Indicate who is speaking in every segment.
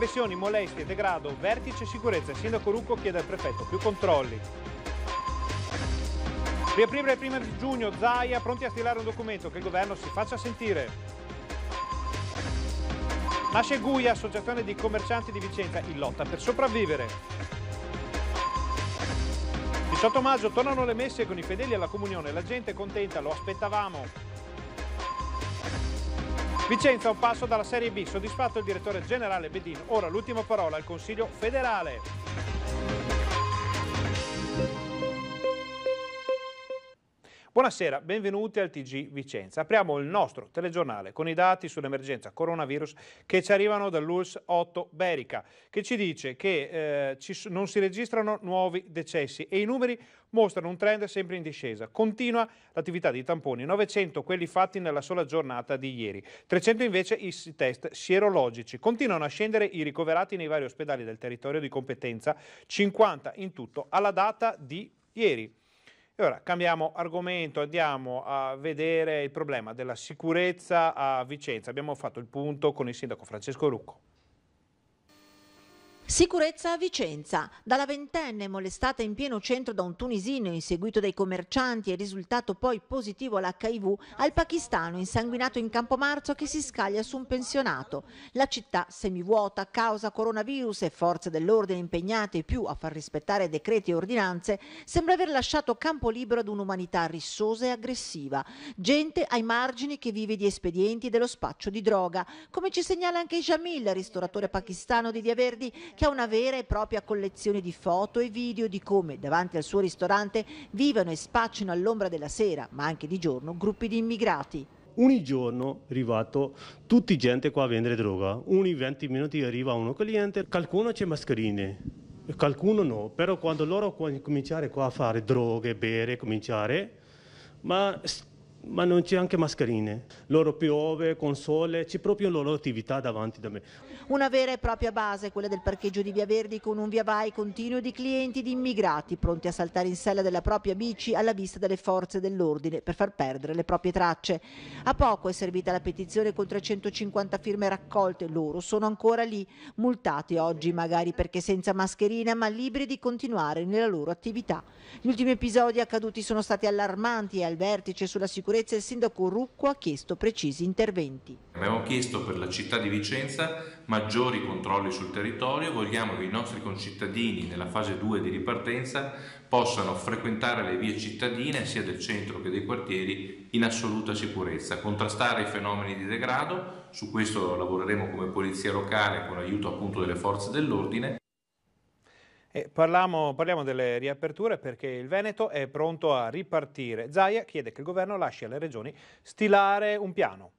Speaker 1: Aggressioni, molestie, degrado, vertice e sicurezza. Il sindaco Rucco chiede al prefetto più controlli. Riaprire il 1 giugno, Zaia pronti a stilare un documento che il governo si faccia sentire. Nasce Guia, associazione di commercianti di Vicenza, in lotta per sopravvivere. 18 maggio tornano le messe con i fedeli alla comunione, la gente è contenta, lo aspettavamo. Vicenza un passo dalla Serie B, soddisfatto il direttore generale Bedin, ora l'ultima parola al Consiglio federale. Buonasera, benvenuti al TG Vicenza. Apriamo il nostro telegiornale con i dati sull'emergenza coronavirus che ci arrivano dall'ULS 8 Berica, che ci dice che eh, ci, non si registrano nuovi decessi e i numeri mostrano un trend sempre in discesa. Continua l'attività di tamponi, 900 quelli fatti nella sola giornata di ieri, 300 invece i test sierologici. Continuano a scendere i ricoverati nei vari ospedali del territorio di competenza, 50 in tutto alla data di ieri. E ora cambiamo argomento, andiamo a vedere il problema della sicurezza a Vicenza. Abbiamo fatto il punto con il sindaco Francesco Rucco.
Speaker 2: Sicurezza a Vicenza. Dalla ventenne molestata in pieno centro da un tunisino inseguito dai commercianti e risultato poi positivo all'HIV al pakistano insanguinato in campo marzo che si scaglia su un pensionato. La città semivuota causa coronavirus e forze dell'ordine impegnate più a far rispettare decreti e ordinanze sembra aver lasciato campo libero ad un'umanità rissosa e aggressiva. Gente ai margini che vive di espedienti e dello spaccio di droga, come ci segnala anche Jamil, ristoratore pakistano di Verdi, che ha una vera e propria collezione di foto e video di come davanti al suo ristorante vivono e spaccino all'ombra della sera, ma anche di giorno, gruppi di immigrati.
Speaker 3: Ogni giorno è arrivato tutta gente qua a vendere droga, ogni 20 minuti arriva uno cliente, qualcuno c'è mascherine, qualcuno no, però quando loro cominciare qua a fare droghe, bere, cominciare, ma ma non c'è anche mascherine. Loro piove, console, c'è proprio la loro attività davanti da me.
Speaker 2: Una vera e propria base, quella del parcheggio di Via Verdi, con un via vai continuo di clienti di immigrati pronti a saltare in sella della propria bici alla vista delle forze dell'ordine per far perdere le proprie tracce. A poco è servita la petizione con 350 firme raccolte, loro sono ancora lì, multati oggi magari perché senza mascherina, ma liberi di continuare nella loro attività. Gli ultimi episodi accaduti sono stati allarmanti e al vertice sulla sicurezza sicurezza il sindaco Rucco ha chiesto precisi interventi.
Speaker 4: Abbiamo chiesto per la città di Vicenza maggiori controlli sul territorio, vogliamo che i nostri concittadini nella fase 2 di ripartenza possano frequentare le vie cittadine sia del centro che dei quartieri in assoluta sicurezza, contrastare i fenomeni di degrado, su questo lavoreremo come polizia locale con l'aiuto appunto delle forze dell'ordine
Speaker 1: e parliamo, parliamo, delle riaperture perché il Veneto è pronto a ripartire. Zaia
Speaker 4: chiede che il governo lasci alle regioni stilare un piano.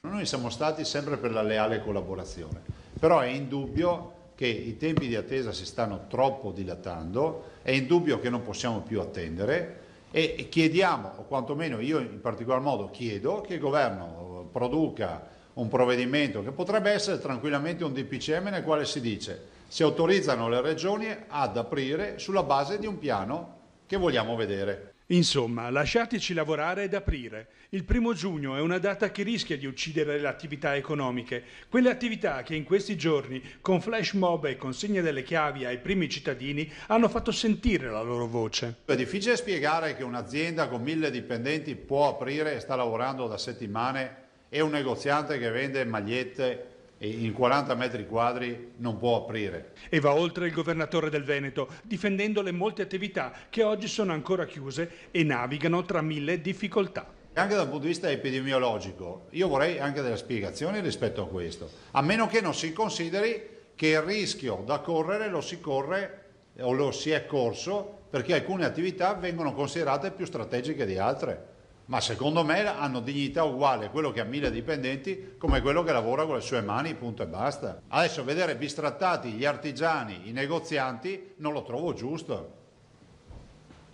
Speaker 4: Noi siamo stati sempre per la leale collaborazione, però è indubbio che i tempi di attesa si stanno troppo dilatando, è indubbio che non possiamo più attendere e chiediamo, o quantomeno io in particolar modo chiedo, che il governo produca un provvedimento che potrebbe essere tranquillamente un DPCM nel quale si dice si autorizzano le regioni ad aprire sulla base di un piano che vogliamo vedere.
Speaker 3: Insomma, lasciateci lavorare ed aprire. Il primo giugno è una data che rischia di uccidere le attività economiche, quelle attività che in questi giorni, con flash mob e consegna delle chiavi ai primi cittadini, hanno fatto sentire la loro voce. È difficile spiegare
Speaker 4: che un'azienda con mille dipendenti può aprire e sta lavorando da settimane e un negoziante che vende magliette in 40 metri quadri non può aprire. E
Speaker 3: va oltre il governatore del Veneto, difendendo le molte attività che oggi sono ancora chiuse e navigano tra mille difficoltà.
Speaker 4: Anche dal punto di vista epidemiologico,
Speaker 3: io vorrei anche
Speaker 4: delle spiegazioni rispetto a questo, a meno che non si consideri che il rischio da correre lo si corre o lo si è corso perché alcune attività vengono considerate più strategiche di altre ma secondo me hanno dignità uguale quello che ha mille dipendenti come quello che lavora con le sue mani, punto e basta. Adesso vedere bistrattati gli artigiani, i negozianti, non lo trovo giusto.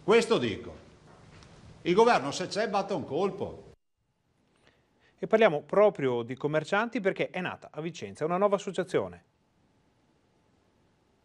Speaker 4: Questo dico. Il governo se c'è batte un colpo. E parliamo proprio
Speaker 1: di commercianti perché è nata a Vicenza una nuova associazione.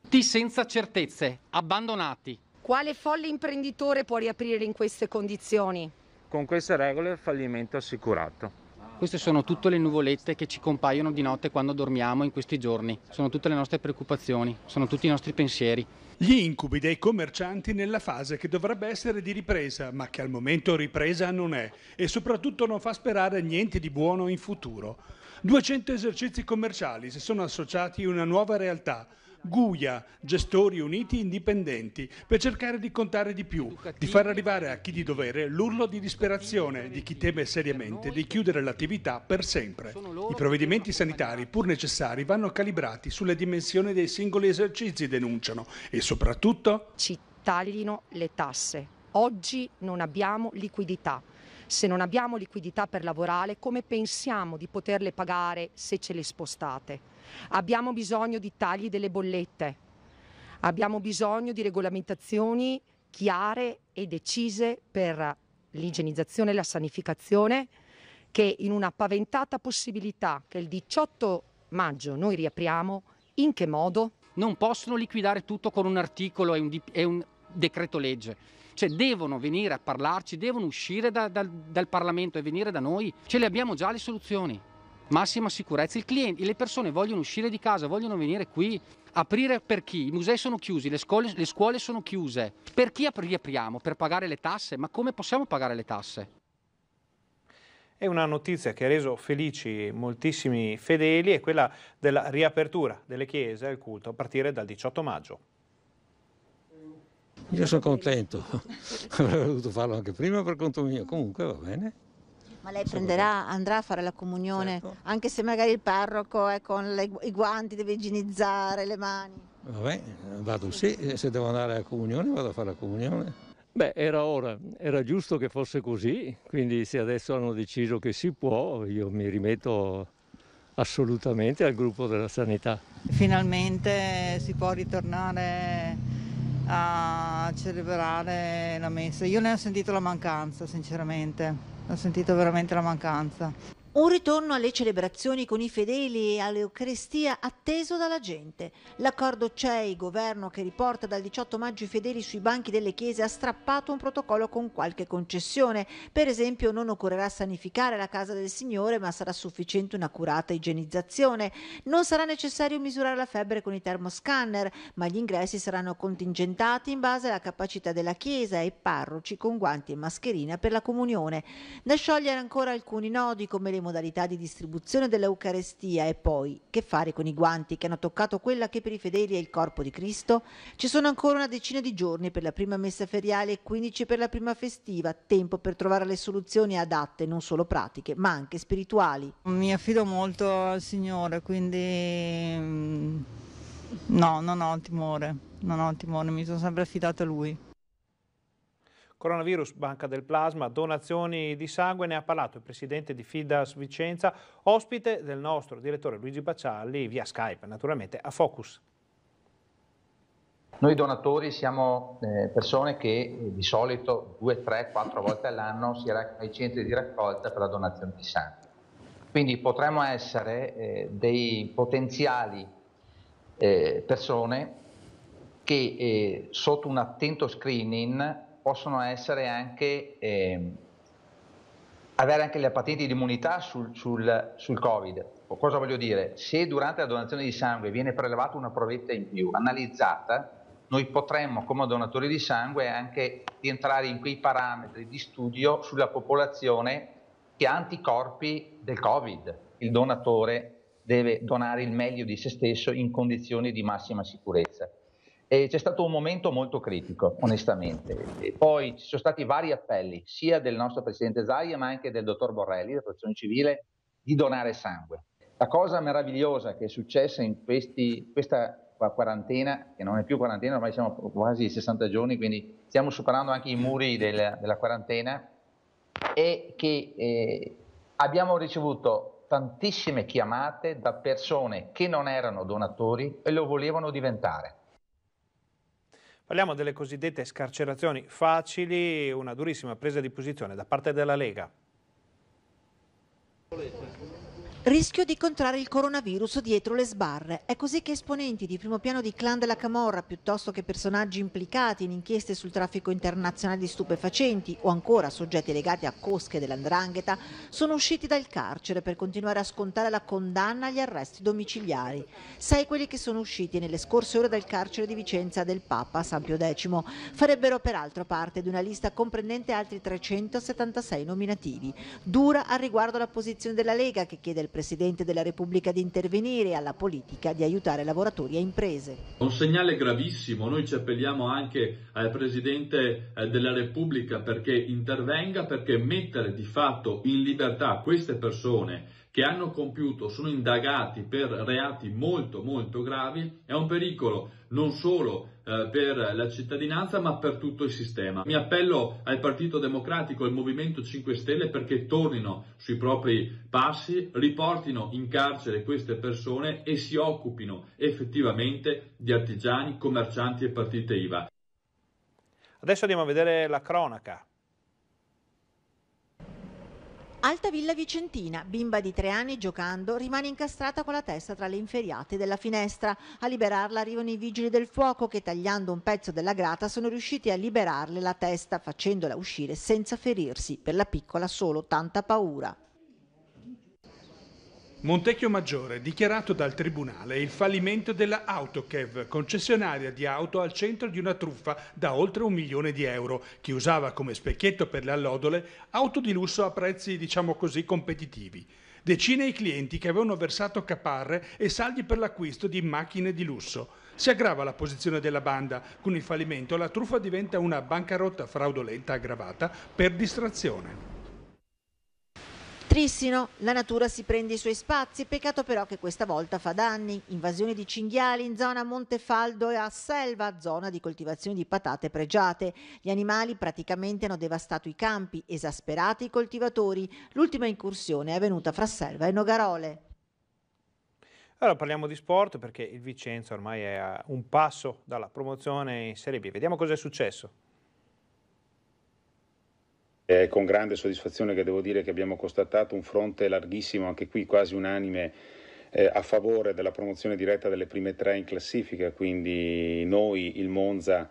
Speaker 5: Ti senza certezze, abbandonati.
Speaker 6: Quale folle imprenditore può riaprire in queste condizioni?
Speaker 5: Con queste regole fallimento assicurato. Queste sono tutte le nuvolette che ci compaiono di notte quando dormiamo in questi giorni, sono tutte le nostre preoccupazioni, sono tutti i nostri pensieri. Gli incubi dei commercianti nella fase che dovrebbe essere di ripresa,
Speaker 3: ma che al momento ripresa non è e soprattutto non fa sperare niente di buono in futuro. 200 esercizi commerciali si sono associati a una nuova realtà GUIA, gestori uniti indipendenti, per cercare di contare di più, di far arrivare a chi di dovere l'urlo di disperazione di chi teme seriamente di chiudere l'attività per sempre. I provvedimenti sanitari, pur necessari, vanno calibrati sulle dimensioni dei singoli esercizi, denunciano, e soprattutto...
Speaker 6: Ci taglino le tasse. Oggi non abbiamo liquidità. Se non abbiamo liquidità per lavorare, come pensiamo di poterle pagare se ce le spostate? Abbiamo bisogno di tagli delle bollette, abbiamo bisogno di regolamentazioni chiare e decise per l'igienizzazione e la sanificazione che in una paventata possibilità che il 18 maggio noi riapriamo, in che modo? Non
Speaker 5: possono liquidare tutto con un articolo e un, e un decreto legge. Cioè devono venire a parlarci, devono uscire da, da, dal Parlamento e venire da noi. Ce le abbiamo già le soluzioni massima sicurezza. Cliente, le persone vogliono uscire di casa, vogliono venire qui. Aprire per chi? I musei sono chiusi, le scuole, le scuole sono chiuse. Per chi riapriamo? Per pagare le tasse? Ma come possiamo pagare le tasse? È una notizia
Speaker 1: che ha reso felici moltissimi fedeli è quella della riapertura delle chiese al culto a partire dal 18 maggio. Io sono contento, avrei voluto farlo anche prima per conto mio, comunque va bene.
Speaker 2: Ma lei prenderà, andrà a fare la comunione, certo. anche se magari il parroco è con le, i guanti, deve igienizzare le mani.
Speaker 4: Vabbè, vado sì, eh, se devo andare alla comunione vado a fare la comunione. Beh, era ora, era giusto che fosse così, quindi se adesso hanno deciso che si può, io mi rimetto assolutamente al gruppo della sanità.
Speaker 2: Finalmente si può ritornare a celebrare la messa. Io ne ho sentito la mancanza, sinceramente ho sentito veramente la mancanza. Un ritorno alle celebrazioni con i fedeli e all'Eucaristia atteso dalla gente. L'accordo CEI, governo che riporta dal 18 maggio i fedeli sui banchi delle chiese, ha strappato un protocollo con qualche concessione. Per esempio non occorrerà sanificare la casa del Signore, ma sarà sufficiente un'accurata igienizzazione. Non sarà necessario misurare la febbre con i termoscanner, ma gli ingressi saranno contingentati in base alla capacità della chiesa e parroci con guanti e mascherina per la comunione. Da sciogliere ancora alcuni nodi come le modalità di distribuzione dell'Eucarestia e poi che fare con i guanti che hanno toccato quella che per i fedeli è il corpo di Cristo, ci sono ancora una decina di giorni per la prima messa feriale e 15 per la prima festiva, tempo per trovare le soluzioni adatte non solo pratiche ma anche spirituali. Mi affido molto al Signore, quindi mm, no, non ho timore, non ho timore, mi sono sempre affidata a Lui.
Speaker 1: Coronavirus, banca del plasma, donazioni di sangue, ne ha parlato il presidente di Fidas Vicenza, ospite del nostro direttore Luigi Bacialli via Skype, naturalmente a Focus.
Speaker 5: Noi donatori siamo eh, persone che eh, di solito due, tre, quattro volte all'anno si recano ai centri di raccolta per la donazione di sangue. Quindi potremmo essere eh, dei potenziali persone che sotto un attento screening possono essere anche eh, avere anche le patenti di immunità sul, sul, sul Covid. O cosa voglio dire? Se durante la donazione di sangue viene prelevata una provetta in più, analizzata, noi potremmo come donatori di sangue anche rientrare in quei parametri di studio sulla popolazione che ha anticorpi del Covid. Il donatore deve donare il meglio di se stesso in condizioni di massima sicurezza. E c'è stato un momento molto critico, onestamente. E poi ci sono stati vari appelli, sia del nostro presidente Zaia, ma anche del dottor Borrelli, della protezione civile, di donare sangue. La cosa meravigliosa che è successa in questi, questa quarantena, che non è più quarantena, ormai siamo quasi 60 giorni, quindi stiamo superando anche i muri della, della quarantena, è che eh, abbiamo ricevuto tantissime chiamate da persone che non erano donatori e lo volevano diventare.
Speaker 1: Parliamo delle cosiddette scarcerazioni facili, una durissima presa di posizione da parte della Lega.
Speaker 2: Rischio di contrarre il coronavirus dietro le sbarre. È così che esponenti di primo piano di clan della Camorra, piuttosto che personaggi implicati in inchieste sul traffico internazionale di stupefacenti o ancora soggetti legati a cosche dell'andrangheta, sono usciti dal carcere per continuare a scontare la condanna agli arresti domiciliari. Sei quelli che sono usciti nelle scorse ore dal carcere di Vicenza del Papa San Pio X farebbero peraltro parte di una lista comprendente altri 376 nominativi. Dura al riguardo la posizione della Lega che chiede il Presidente della Repubblica di intervenire alla politica di aiutare lavoratori e imprese.
Speaker 3: Un segnale gravissimo, noi ci appelliamo anche al Presidente eh, della Repubblica perché intervenga, perché mettere di fatto in libertà queste persone che hanno compiuto, sono indagati per reati molto molto gravi, è un pericolo non solo eh, per la cittadinanza ma per tutto il sistema. Mi appello al Partito Democratico e al Movimento 5 Stelle perché tornino sui propri passi, riportino in carcere queste persone e si occupino effettivamente di artigiani, commercianti e partite IVA.
Speaker 1: Adesso andiamo a vedere la cronaca.
Speaker 2: Alta Villa Vicentina, bimba di tre anni giocando, rimane incastrata con la testa tra le inferiate della finestra. A liberarla arrivano i vigili del fuoco che tagliando un pezzo della grata sono riusciti a liberarle la testa facendola uscire senza ferirsi. Per la piccola solo tanta paura.
Speaker 3: Montecchio Maggiore, dichiarato dal Tribunale il fallimento della Autokev, concessionaria di auto al centro di una truffa da oltre un milione di euro, che usava come specchietto per le allodole auto di lusso a prezzi, diciamo così, competitivi. Decine i clienti che avevano versato caparre e saldi per l'acquisto di macchine di lusso. Si aggrava la posizione della banda. Con il fallimento la truffa diventa una bancarotta fraudolenta aggravata per distrazione.
Speaker 2: Trissino, la natura si prende i suoi spazi, peccato però che questa volta fa danni. Invasione di cinghiali in zona Montefaldo e a Selva, zona di coltivazione di patate pregiate. Gli animali praticamente hanno devastato i campi, esasperati i coltivatori. L'ultima incursione è avvenuta fra Selva e Nogarole.
Speaker 1: Allora parliamo di sport perché il Vicenza ormai è a un passo dalla promozione in Serie B. Vediamo cosa è successo. È con grande soddisfazione che devo dire che abbiamo constatato un fronte larghissimo, anche qui quasi unanime, eh, a favore della promozione diretta delle prime tre in classifica, quindi noi, il Monza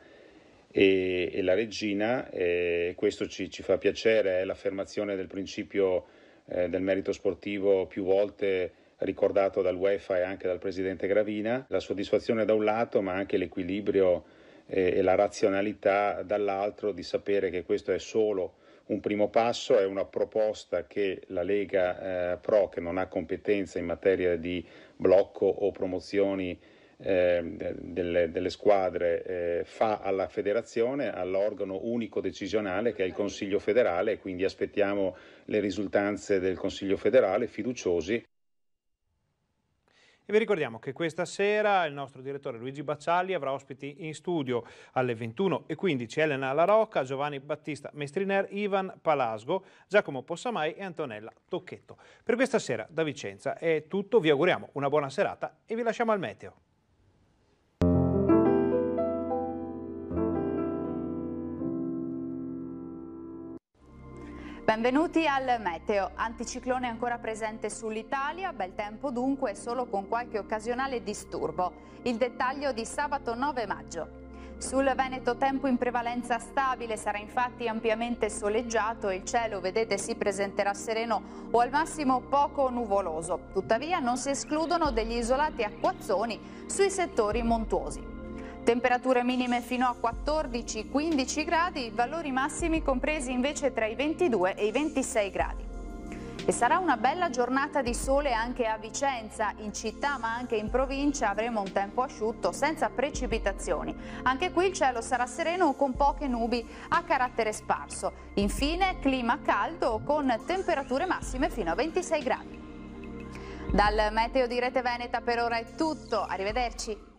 Speaker 1: e, e la Regina, e questo ci, ci, fa piacere, è l'affermazione del principio eh, del merito sportivo più volte ricordato dall'UEFA e anche dal presidente Gravina, la soddisfazione da un lato ma anche l'equilibrio eh, e la razionalità dall'altro di sapere che questo è solo un primo passo, è una proposta che la Lega eh, Pro, che non ha competenza in materia di blocco o promozioni eh, delle, delle, squadre, eh, fa alla federazione, all'organo unico decisionale che è il Consiglio federale, quindi aspettiamo le risultanze del Consiglio federale fiduciosi. E vi ricordiamo che questa sera il nostro direttore Luigi Baccialli avrà ospiti in studio alle 21.15 Elena Larocca, Giovanni Battista Mestriner, Ivan Palasgo, Giacomo Possamai e Antonella Tocchetto. Per questa sera da Vicenza è tutto, vi auguriamo una buona serata e vi lasciamo al meteo.
Speaker 6: Benvenuti al meteo, anticiclone ancora presente sull'Italia, bel tempo dunque solo con qualche occasionale disturbo. Il dettaglio di sabato 9 maggio. Sul Veneto tempo in prevalenza stabile, sarà infatti ampiamente soleggiato e il cielo, vedete, si presenterà sereno o al massimo poco nuvoloso. Tuttavia non si escludono degli isolati acquazzoni sui settori montuosi. Temperature minime fino a 14-15 gradi, valori massimi compresi invece tra i 22 e i 26 gradi. E sarà una bella giornata di sole anche a Vicenza, in città ma anche in provincia avremo un tempo asciutto senza precipitazioni. Anche qui il cielo sarà sereno con poche nubi a carattere sparso. Infine clima caldo con temperature massime fino a 26 gradi. Dal meteo di Rete Veneta per ora è tutto, arrivederci.